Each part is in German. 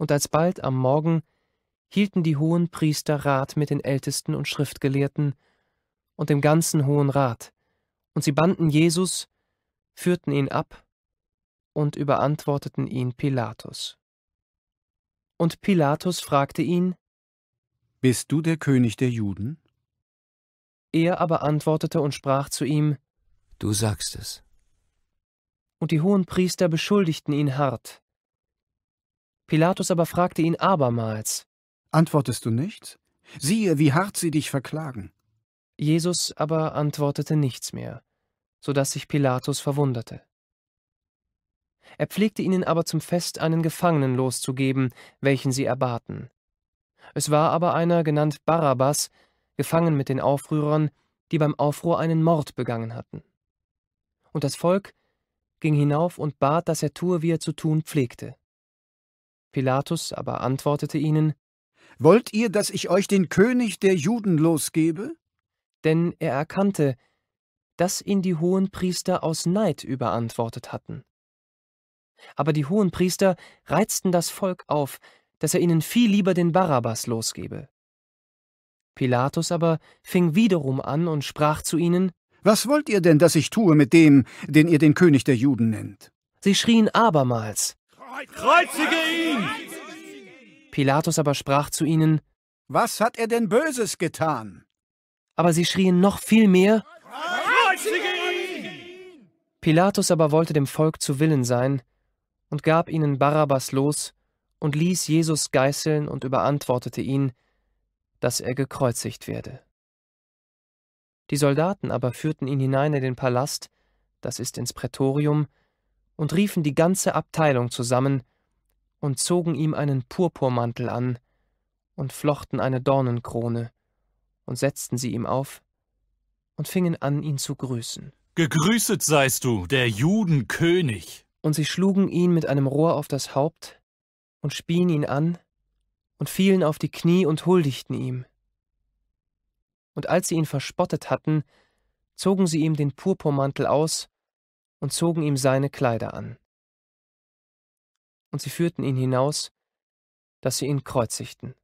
und alsbald am Morgen hielten die hohen Priester Rat mit den Ältesten und Schriftgelehrten und dem ganzen Hohen Rat, und sie banden Jesus, führten ihn ab und überantworteten ihn Pilatus. Und Pilatus fragte ihn, Bist du der König der Juden? Er aber antwortete und sprach zu ihm, Du sagst es. Und die hohen Priester beschuldigten ihn hart, Pilatus aber fragte ihn abermals: Antwortest du nichts? Siehe, wie hart sie dich verklagen. Jesus aber antwortete nichts mehr, so daß sich Pilatus verwunderte. Er pflegte ihnen aber zum Fest einen Gefangenen loszugeben, welchen sie erbaten. Es war aber einer, genannt Barabbas, gefangen mit den Aufrührern, die beim Aufruhr einen Mord begangen hatten. Und das Volk ging hinauf und bat, dass er tue, wie er zu tun pflegte. Pilatus aber antwortete ihnen, Wollt ihr, dass ich euch den König der Juden losgebe? Denn er erkannte, dass ihn die Hohenpriester aus Neid überantwortet hatten. Aber die Hohenpriester reizten das Volk auf, dass er ihnen viel lieber den Barabbas losgebe. Pilatus aber fing wiederum an und sprach zu ihnen, Was wollt ihr denn, dass ich tue mit dem, den ihr den König der Juden nennt? Sie schrien abermals, Kreuzige ihn! Pilatus aber sprach zu ihnen, Was hat er denn Böses getan? Aber sie schrien noch viel mehr, Kreuzige ihn! Pilatus aber wollte dem Volk zu Willen sein und gab ihnen Barabbas los und ließ Jesus geißeln und überantwortete ihn, dass er gekreuzigt werde. Die Soldaten aber führten ihn hinein in den Palast, das ist ins Prätorium, und riefen die ganze Abteilung zusammen und zogen ihm einen Purpurmantel an und flochten eine Dornenkrone und setzten sie ihm auf und fingen an, ihn zu grüßen. Gegrüßet seist du, der Judenkönig! Und sie schlugen ihn mit einem Rohr auf das Haupt und spien ihn an und fielen auf die Knie und huldigten ihm. Und als sie ihn verspottet hatten, zogen sie ihm den Purpurmantel aus und zogen ihm seine Kleider an. Und sie führten ihn hinaus, dass sie ihn kreuzigten.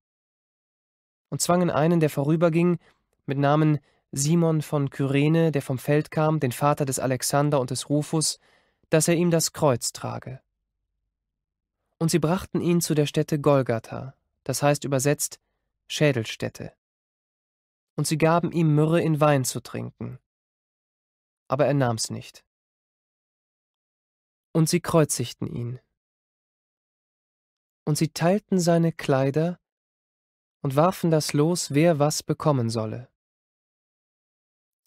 Und zwangen einen, der vorüberging, mit Namen Simon von Kyrene, der vom Feld kam, den Vater des Alexander und des Rufus, dass er ihm das Kreuz trage. Und sie brachten ihn zu der Stätte Golgatha, das heißt übersetzt Schädelstätte. Und sie gaben ihm Myrrhe in Wein zu trinken. Aber er nahm's nicht und sie kreuzigten ihn. Und sie teilten seine Kleider und warfen das Los, wer was bekommen solle.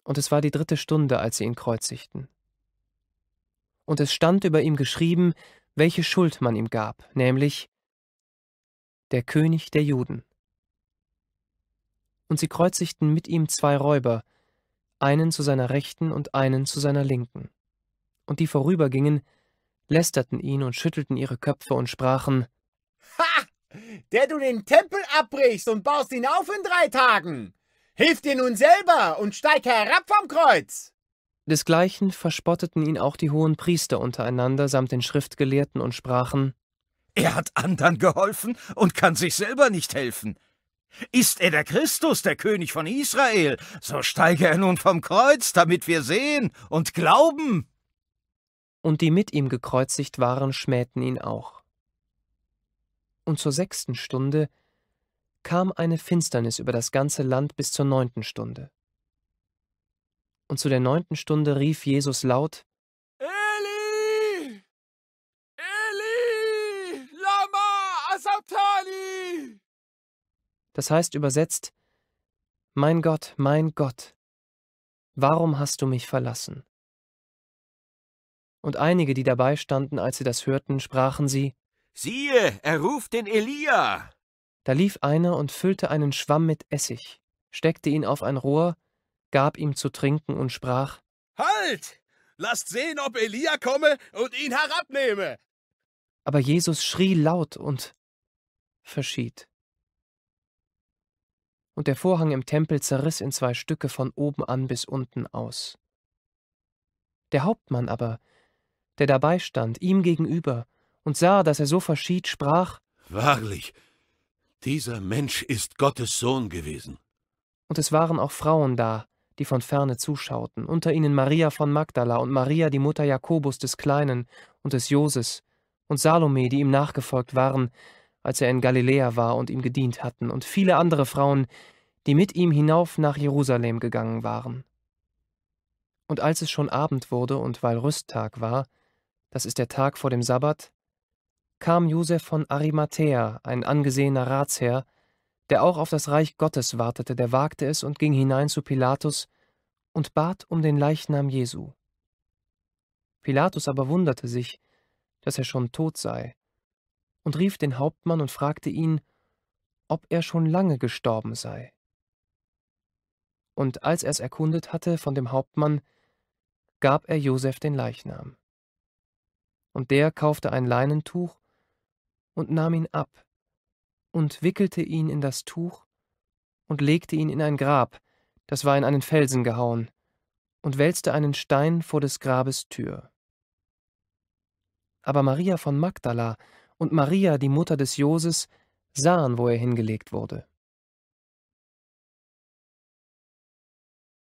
Und es war die dritte Stunde, als sie ihn kreuzigten. Und es stand über ihm geschrieben, welche Schuld man ihm gab, nämlich der König der Juden. Und sie kreuzigten mit ihm zwei Räuber, einen zu seiner Rechten und einen zu seiner Linken. Und die vorübergingen, lästerten ihn und schüttelten ihre Köpfe und sprachen Ha! Der du den Tempel abbrichst und baust ihn auf in drei Tagen! Hilf dir nun selber und steig herab vom Kreuz! Desgleichen verspotteten ihn auch die hohen Priester untereinander samt den Schriftgelehrten und sprachen Er hat anderen geholfen und kann sich selber nicht helfen. Ist er der Christus, der König von Israel, so steige er nun vom Kreuz, damit wir sehen und glauben und die mit ihm gekreuzigt waren, schmähten ihn auch. Und zur sechsten Stunde kam eine Finsternis über das ganze Land bis zur neunten Stunde. Und zu der neunten Stunde rief Jesus laut, Eli! Eli! Lama Asabtani! Das heißt übersetzt, Mein Gott, mein Gott, warum hast du mich verlassen? Und einige, die dabei standen, als sie das hörten, sprachen sie, Siehe, er ruft den Elia! Da lief einer und füllte einen Schwamm mit Essig, steckte ihn auf ein Rohr, gab ihm zu trinken und sprach, Halt! Lasst sehen, ob Elia komme und ihn herabnehme! Aber Jesus schrie laut und verschied. Und der Vorhang im Tempel zerriss in zwei Stücke von oben an bis unten aus. Der Hauptmann aber, der dabei stand, ihm gegenüber, und sah, dass er so verschied, sprach Wahrlich, dieser Mensch ist Gottes Sohn gewesen. Und es waren auch Frauen da, die von ferne zuschauten, unter ihnen Maria von Magdala und Maria, die Mutter Jakobus des Kleinen und des Joses, und Salome, die ihm nachgefolgt waren, als er in Galiläa war und ihm gedient hatten, und viele andere Frauen, die mit ihm hinauf nach Jerusalem gegangen waren. Und als es schon Abend wurde und weil Rüsttag war, das ist der Tag vor dem Sabbat, kam Josef von Arimathea, ein angesehener Ratsherr, der auch auf das Reich Gottes wartete, der wagte es und ging hinein zu Pilatus und bat um den Leichnam Jesu. Pilatus aber wunderte sich, dass er schon tot sei, und rief den Hauptmann und fragte ihn, ob er schon lange gestorben sei. Und als er es erkundet hatte von dem Hauptmann, gab er Josef den Leichnam und der kaufte ein Leinentuch und nahm ihn ab und wickelte ihn in das Tuch und legte ihn in ein Grab, das war in einen Felsen gehauen, und wälzte einen Stein vor des Grabes Tür. Aber Maria von Magdala und Maria, die Mutter des Joses, sahen, wo er hingelegt wurde.